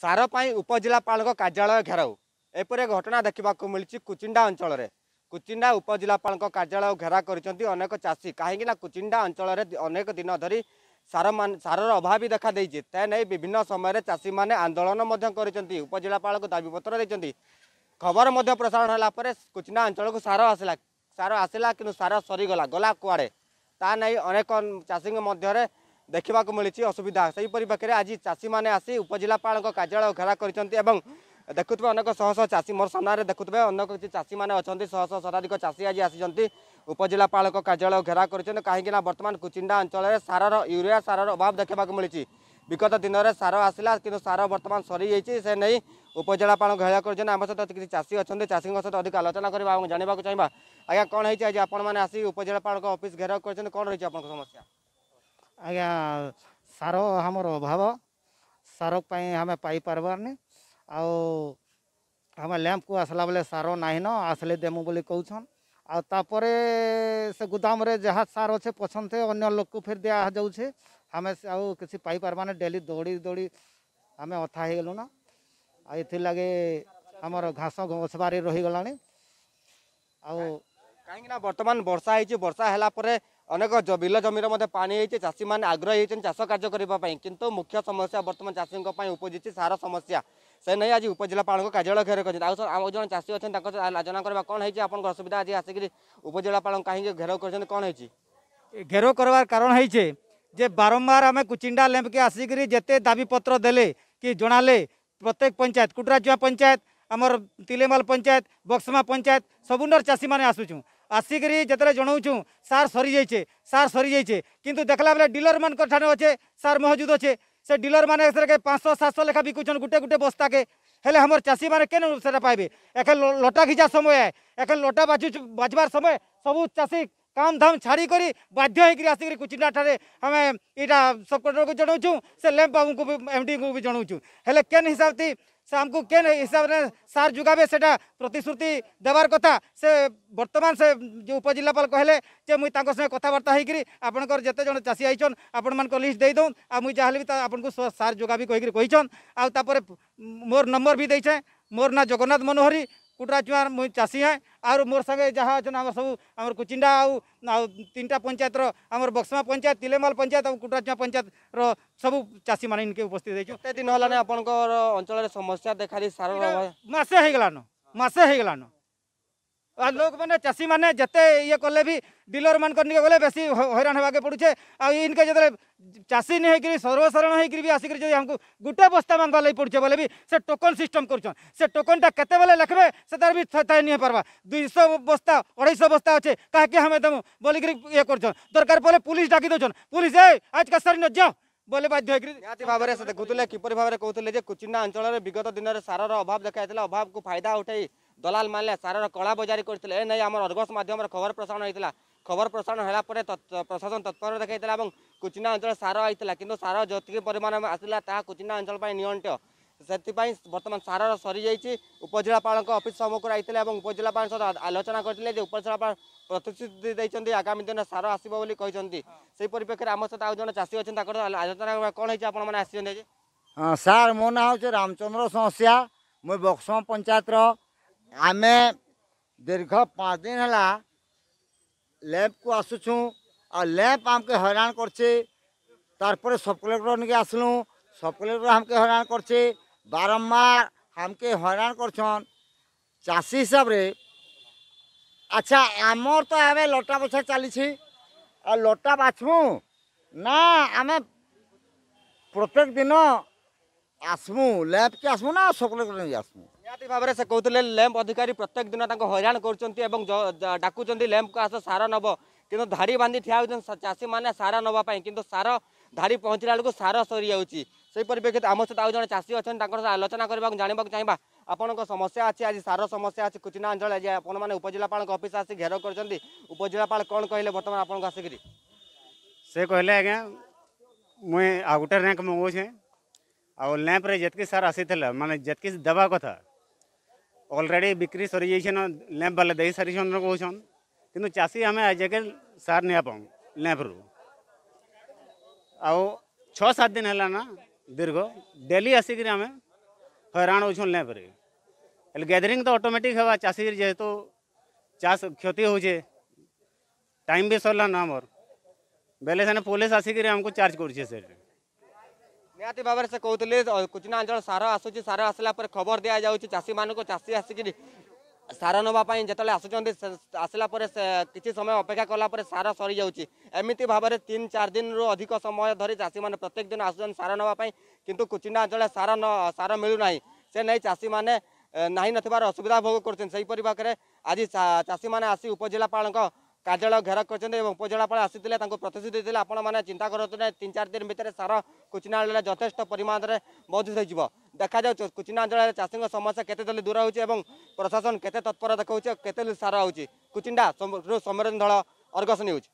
ସାର ପାଇଁ ଉପଜିଲ୍ଲାପାଳଙ୍କ କାର୍ଯ୍ୟାଳୟ ଘେରାଉ ଏପରି ଘଟଣା ଦେଖିବାକୁ ମିଳିଛି କୁଚିଣ୍ଡା ଅଞ୍ଚଳରେ କୁଚିଣ୍ଡା ଉପଜିଲ୍ଲାପାଳଙ୍କ କାର୍ଯ୍ୟାଳୟ ଘେରା କରିଛନ୍ତି ଅନେକ ଚାଷୀ କାହିଁକିନା କୁଚିଣ୍ଡା ଅଞ୍ଚଳରେ ଅନେକ ଦିନ ଧରି ସାର ସାରର ଅଭାବ ଦେଖାଦେଇଛି ତା ନେଇ ବିଭିନ୍ନ ସମୟରେ ଚାଷୀମାନେ ଆନ୍ଦୋଳନ ମଧ୍ୟ କରିଛନ୍ତି ଉପଜିଲ୍ଲାପାଳଙ୍କୁ ଦାବିପତ୍ର ଦେଇଛନ୍ତି ଖବର ମଧ୍ୟ ପ୍ରସାରଣ ହେଲା ପରେ କୁଚିଣ୍ଡା ଅଞ୍ଚଳକୁ ସାର ଆସିଲା ସାର ଆସିଲା କିନ୍ତୁ ସାର ସରିଗଲା ଗଲା କୁଆଡ଼େ ତା ନେଇ ଅନେକ ଚାଷୀଙ୍କ ମଧ୍ୟରେ देखा मिली असुविधा सहीपरि पाखे आज चाषी मैंने आसी उपजिलापाल कार्यालय घेरा कर ଦେଖୁଥିବେ ଅନେକ ଶହ ଶହ ଚାଷୀ ମୋର ସାମ୍ନାରେ ଦେଖୁଥିବେ ଅନେକ କିଛି ଚାଷୀମାନେ ଅଛନ୍ତି ଶହ ଶହ ଶତାଧିକ ଚାଷୀ ଆଜି ଆସିଛନ୍ତି ଉପଜିଲ୍ଲାପାଳଙ୍କ କାର୍ଯ୍ୟାଳୟ ଘେରା କରିଛନ୍ତି କାହିଁକିନା ବର୍ତ୍ତମାନ କୁଚିଣ୍ଡା ଅଞ୍ଚଳରେ ସାରର ୟୁରିଆ ସାରର ଅଭାବ ଦେଖିବାକୁ ମିଳିଛି ବିଗତ ଦିନରେ ସାର ଆସିଲା କିନ୍ତୁ ସାର ବର୍ତ୍ତମାନ ସରିଯାଇଛି ସେ ନେଇ ଉପଜିଲ୍ଲାପାଳ ଘେରା କରିଛନ୍ତି ଆମ ସହିତ କିଛି ଚାଷୀ ଅଛନ୍ତି ଚାଷୀଙ୍କ ସହିତ ଅଧିକ ଆଲୋଚନା କରିବା ଏବଂ ଜାଣିବାକୁ ଚାହିଁବା ଆଜ୍ଞା କ'ଣ ହେଇଛି ଆଜି ଆପଣମାନେ ଆସି ଉପଜିଲ୍ଲାପାଳଙ୍କ ଅଫିସ୍ ଘେରାଉ କରିଛନ୍ତି କ'ଣ ରହିଛି ଆପଣଙ୍କ ସମସ୍ୟା ଆଜ୍ଞା ସାର ଆମର ଅଭାବ ସାର ପାଇଁ ଆମେ ପାଇପାରବାନି ଆଉ ଆମେ ଲ୍ୟାମ୍ପକୁ ଆସିଲା ବେଲେ ସାର ନାହିଁନ ଆସିଲେ ଦେମୁ ବୋଲି କହୁଛନ୍ ଆଉ ତାପରେ ସେ ଗୋଦାମରେ ଯାହା ସାର ଅଛେ ପଛନ୍ତେ ଅନ୍ୟ ଲୋକକୁ ଫେର ଦିଆଯାଉଛେ ଆମେ ଆଉ କିଛି ପାଇପାରବାନି ଡେଲି ଦୌଡ଼ି ଦୌଡ଼ି ଆମେ ଅଥା ହେଇଗଲୁ ନା ଆଉ ଏଥିଲାଗି ଆମର ଘାସ ଗଛବାରି ରହିଗଲାଣି ଆଉ कहीं बर्तमान वर्षा होती वर्षा होगापर अनेक बिल जमीर मैं पाई है चाषी मैंने आग्रह चाष कार्य करने कि मुख्य समस्या बर्तमान चाषी पर उपजी सार समस्या से नहीं आज उजिला कार्यालय घेर कर आज आम जो चाषी अच्छे आलोचना करवा कौन है आप असुविधा आज आसिक उपजिला कहीं घेर कर घेरा है कारण है जे बारंबार आम कुचिंडा लैंप के आसिक जिते दाबीपत दे कि जनाले प्रत्येक पंचायत कुटराचुआ पंचायत आमर तिलेमाल पंचायत बक्समा पंचायत सबुनर चाषी मैंने आसुचुँ আসিকি যেতবে জনাওছু সার সরি যাইছে সার সরি যাইছে কিন্তু দেখলা বেলা ডিলর মানুষ ঠানে অছে সার মহজুদ অছে সে ডিলর মানে সেটাকে পাঁচশো সাতশো লেখা বিকুছেন গোটে গোটে বস্তাকে হলে আমার চাষী মানে কেন সেটা পাইবে এখানে লটা খিচা সময় এখানে লটা বাছু বাছবার সময় সবু চাষী काम धाम छाड़ी करी बाध्य आसिक कुचिडा ठारे आम यहाँ सबकटर को जनाऊँ से लैंप बाबू को भी एम डी को भी जनाऊँ हेले केन हिसाब थी से आमको केन हिसाब से सार जुगे से प्रतिश्रुति देवार कथा से बर्तमान से जो उपजिलापाल कहले जे संगे कथबार्ता होकरी आपंकर जिते जन चाषी आईन आपण मन को लिस्ट देदे आ मुझे जहाँ भी आपको सार जुगा भी कहीकि मोर नंबर भी देचे मोर ना जगन्नाथ मनोहरी কুটরা চুয়ার মুই চাষী হ্যাঁ আর মোর সাথে যা অছেন আমার সব আমার কুচিন্ডা আউ তিনটা পঞ্চায়েতর আমার বক্সমা পঞ্চায়েত তিলেমাল পঞ্চায়েত আর কুটরা চুয়া পঞ্চায়েতর সব চাষী মানে ইনকে উপস্থিত হয়েছে কত দিন হলানি আপনার অঞ্চলের সমস্যা দেখা দিয়ে সার মাসে হয়ে গলান মাসে হয়ে গলান लोक मैंने चाषी मैंने जिते ये कले भी डिलर मानक निके गले बेस हईरा होगा आउ आनके जो चाषी नहीं सर्वसाधारण होकर भी आसिक गोटे बस्ता मांगा लगी पड़े बोले भी से टोकन सिस्टम कर टोकनटा के लिखे से तार भी नहीं पार्बा दुई बस्ता अढ़ईश बस्ता अच्छे क्या कि हमें देमु बोल ये कर दरकार पड़े पुलिस डाक दे पुलिस ए आज का सर नज बोले बाध्य भाव से देखुले किपर भाव में कहते हैं कुचिंडा अंचल विगत दिन में सार अभाव देखा अभाव को फायदा उठाई দলাল মানে সারর কলা বজারি করে এ নেই আমার অর্গস মাধ্যমে খবর প্রসারণ হয়েছিল খবর প্রসারণ হলা পরে প্রশাসন তৎপর দেখাইছিল এবং কুচিনা অঞ্চল সার আইছিল কিন্তু সার যেত পরিমাণ আসলা তাহা কুচিনা অঞ্চল নিয়ন্ত্র ସେଥିପାଇଁ ବର୍ତ୍ତମାନ ସାରର ସରିଯାଇଛି ଉପଜିଲ୍ଲାପାଳଙ୍କ ଅଫିସ୍ ସମ୍ମୁଖରେ ଆଇଥିଲେ ଏବଂ ଉପଜିଲ୍ଲାପାଳଙ୍କ ସହ ଆଲୋଚନା କରିଥିଲେ ଯେ ଉପଜିଲ୍ଲାପାଳ ପ୍ରତିଶ୍ରୁତି ଦେଇଛନ୍ତି ଆଗାମୀ ଦିନରେ ସାର ଆସିବ ବୋଲି କହିଛନ୍ତି ସେଇ ପରିପ୍ରେକ୍ଷୀରେ ଆମ ସହିତ ଆଉ ଜଣେ ଚାଷୀ ଅଛନ୍ତି ତାଙ୍କର ଆଲୋଚନା କ'ଣ ହେଇଛି ଆପଣମାନେ ଆସିଛନ୍ତି ଆଜି ହଁ ସାର୍ ମୋ ନାଁ ହେଉଛି ରାମଚନ୍ଦ୍ର ସଂସିଆ ମୁଁ ବକ୍ସମ ପଞ୍ଚାୟତର ଆମେ ଦୀର୍ଘ ପାଞ୍ଚ ଦିନ ହେଲା ଲ୍ୟାବ୍କୁ ଆସୁଛୁ ଆଉ ଲ୍ୟାବ୍ ଆମକେ ହଇରାଣ କରିଛି ତାର୍ପରେ ସବ୍ କଲେକ୍ଟର ନିକେ ଆସିଲୁ ସବ୍ କଲେକ୍ଟର ଆମକେ ହଇରାଣ କରିଛି ବାରମ୍ବାର ଆମକେ ହଇରାଣ କରୁଛନ୍ ଚାଷୀ ହିସାବରେ ଆଚ୍ଛା ଆମର ତ ଏବେ ଲଟା ବଛା ଚାଲିଛି ଆଉ ଲଟା ବାଛମୁ ନା ଆମେ ପ୍ରତ୍ୟେକ ଦିନ ଆସ୍ମୁ ଲ୍ୟାବ୍କେ ଆସ୍ମୁ ନା ସବ୍ କଲେକ୍ଟର ନେଇକି ଆସମୁ भाव से कहते लैंप अधिकारी प्रत्येक दिन हईरा कर डाकुं लैंप को आस सार नब कि धाड़ी बांधि ठिया हो चाषी मैंने सार नापी कि सार धाड़ी पहुँचला बेलू सार सरी जाऊँच से परिप्रेक्षित आम सहित आज जो चाषी अच्छा आलोचना करने जानवाक चाहिए आपण समस्या अच्छी आज सार समस्या अच्छी कुचिना अंचल आज आपजिला अफिस् आस घेर करजिला कौन कहे बर्तमान आपको आसिक से कहले आज्ञा मुई आ गोटे रैंक जितकी सार आसी मानते जितकी देवा कथा अलरेडी बिक्री सरी जाइन लैंप बाला दे सारी कौन कि चाषी आम आज आजाके सार नहीं पाऊ लैंप्रु आत दिन है दीर्घ डेली आसिक हराण हो लैंप्रे गैदरिंग तो अटोमेटिक हाँ चाषी जेहेतु चाष क्षति हो टाइम भी सरलाना आमर बेले सेने पुलिस आसिक चार्ज कर निहाती भाव से कहते कुचिनांचल सार आसूच सार आसला खबर दि जाऊँ चाषी मानक चाषी आसिक सार नापी जो आसुच्च आसला किसी समय अपेक्षा कला सार सरी जामती भाव में तीन चार दिन रू अधिक समय धरी चाषी मैंने प्रत्येक दिन आस नापी कि कुचिनांचल सार न सार मिलूना से नहीं चाषी मैंने नहीं नसुविधा भोग कर आज चाषी मैंने आसी उपजिला କାର୍ଯ୍ୟାଳୟ ଘେରା କରିଛନ୍ତି ଏବଂ ଉପଜିଲ୍ଲାପାଳ ଆସିଥିଲେ ତାଙ୍କୁ ପ୍ରତିଶ୍ରୁତି ଦେଇଥିଲେ ଆପଣମାନେ ଚିନ୍ତା କରନ୍ତୁ ନାହିଁ ତିନି ଚାରି ଦିନ ଭିତରେ ସାର କୁଚିନାଳରେ ଯଥେଷ୍ଟ ପରିମାଣରେ ମହଜୁଦ ହୋଇଯିବ ଦେଖାଯାଉଛି କୁଚିନାଞ୍ଚଳରେ ଚାଷୀଙ୍କ ସମସ୍ୟା କେତେ ଦଲି ଦୂର ହେଉଛି ଏବଂ ପ୍ରଶାସନ କେତେ ତତ୍ପର ଦେଖାଉଛି ଆଉ କେତେ ସାର ହେଉଛି କୁଚିଣ୍ଡା ସମରଞ୍ଜନ ଦଳ ଅର୍ଗସ ନେଉଛି